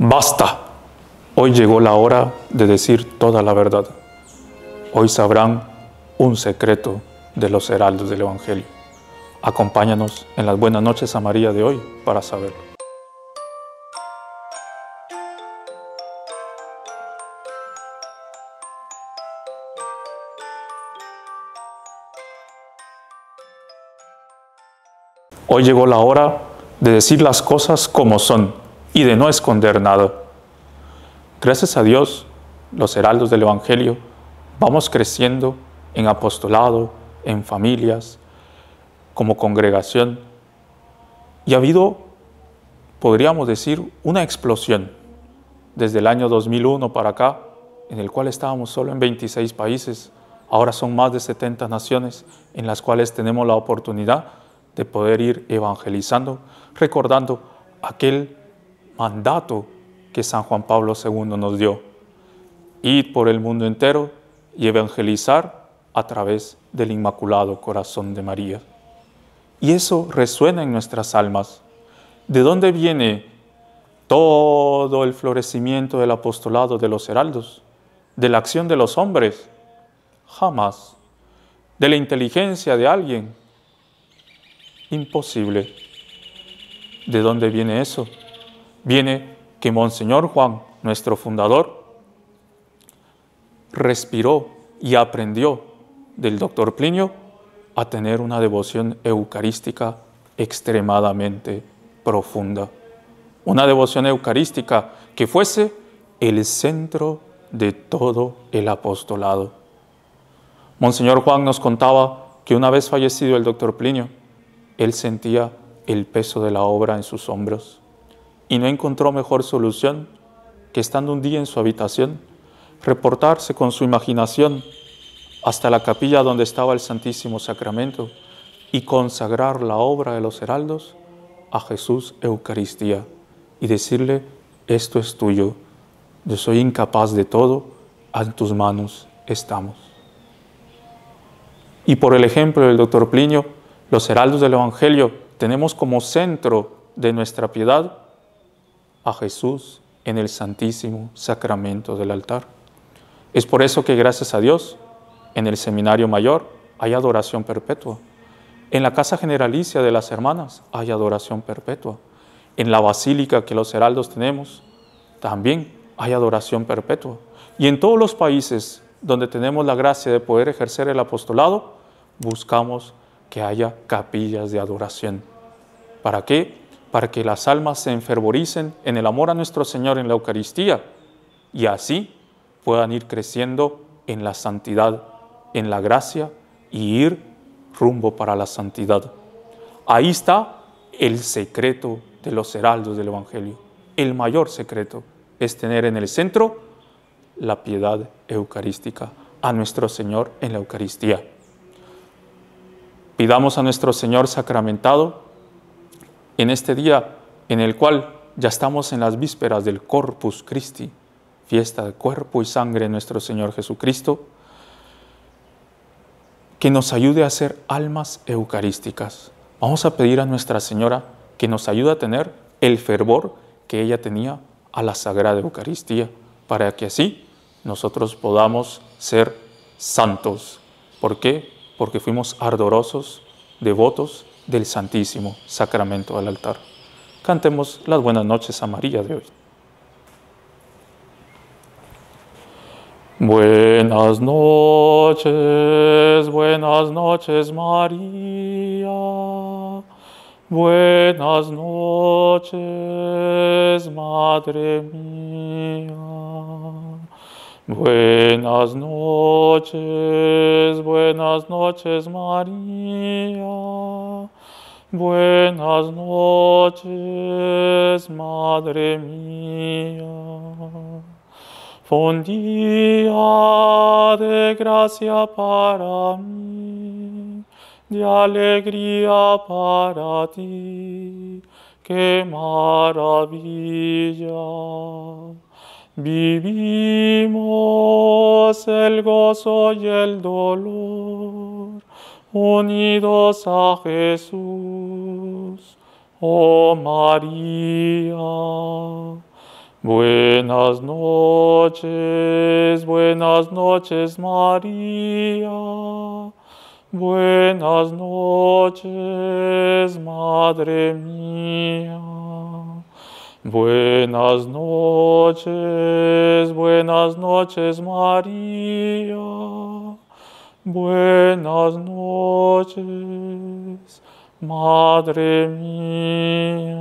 Basta. Hoy llegó la hora de decir toda la verdad. Hoy sabrán un secreto de los heraldos del Evangelio. Acompáñanos en las buenas noches a María de hoy para saberlo. Hoy llegó la hora de decir las cosas como son y de no esconder nada. Gracias a Dios, los heraldos del Evangelio, vamos creciendo en apostolado, en familias, como congregación. Y ha habido, podríamos decir, una explosión desde el año 2001 para acá, en el cual estábamos solo en 26 países. Ahora son más de 70 naciones en las cuales tenemos la oportunidad de poder ir evangelizando, recordando aquel mandato que San Juan Pablo II nos dio. Ir por el mundo entero y evangelizar a través del Inmaculado Corazón de María. Y eso resuena en nuestras almas. ¿De dónde viene todo el florecimiento del apostolado de los heraldos? ¿De la acción de los hombres? Jamás. ¿De la inteligencia de alguien? Imposible. ¿De dónde viene eso? viene que Monseñor Juan, nuestro fundador, respiró y aprendió del doctor Plinio a tener una devoción eucarística extremadamente profunda. Una devoción eucarística que fuese el centro de todo el apostolado. Monseñor Juan nos contaba que una vez fallecido el doctor Plinio, él sentía el peso de la obra en sus hombros y no encontró mejor solución que estando un día en su habitación, reportarse con su imaginación hasta la capilla donde estaba el Santísimo Sacramento y consagrar la obra de los heraldos a Jesús Eucaristía y decirle, esto es tuyo, yo soy incapaz de todo, en tus manos estamos. Y por el ejemplo del doctor Plinio, los heraldos del Evangelio tenemos como centro de nuestra piedad a Jesús en el Santísimo Sacramento del altar. Es por eso que gracias a Dios, en el Seminario Mayor hay adoración perpetua. En la Casa Generalicia de las Hermanas hay adoración perpetua. En la Basílica que los heraldos tenemos también hay adoración perpetua. Y en todos los países donde tenemos la gracia de poder ejercer el apostolado, buscamos que haya capillas de adoración. ¿Para qué? para que las almas se enfervoricen en el amor a nuestro Señor en la Eucaristía y así puedan ir creciendo en la santidad, en la gracia y ir rumbo para la santidad. Ahí está el secreto de los heraldos del Evangelio. El mayor secreto es tener en el centro la piedad eucarística a nuestro Señor en la Eucaristía. Pidamos a nuestro Señor sacramentado en este día en el cual ya estamos en las vísperas del Corpus Christi, fiesta de cuerpo y sangre de nuestro Señor Jesucristo, que nos ayude a ser almas eucarísticas. Vamos a pedir a Nuestra Señora que nos ayude a tener el fervor que ella tenía a la Sagrada Eucaristía, para que así nosotros podamos ser santos. ¿Por qué? Porque fuimos ardorosos, devotos del Santísimo Sacramento al altar. Cantemos las buenas noches a María de hoy. Buenas noches, buenas noches María. Buenas noches, Madre mía. Buenas noches, buenas noches María, buenas noches Madre mía. Fondía de gracia para mí, de alegría para ti, qué maravilla. Vivimos el gozo y el dolor unidos a Jesús. Oh María, buenas noches, buenas noches María, buenas noches Madre mía. Buenas noches, buenas noches María, buenas noches, Madre mía.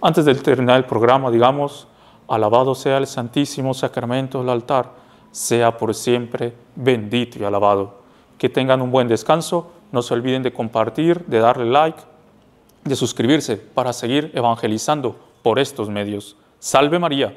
Antes de terminar el programa, digamos, alabado sea el Santísimo Sacramento del altar, sea por siempre bendito y alabado. Que tengan un buen descanso, no se olviden de compartir, de darle like de suscribirse para seguir evangelizando por estos medios. Salve María.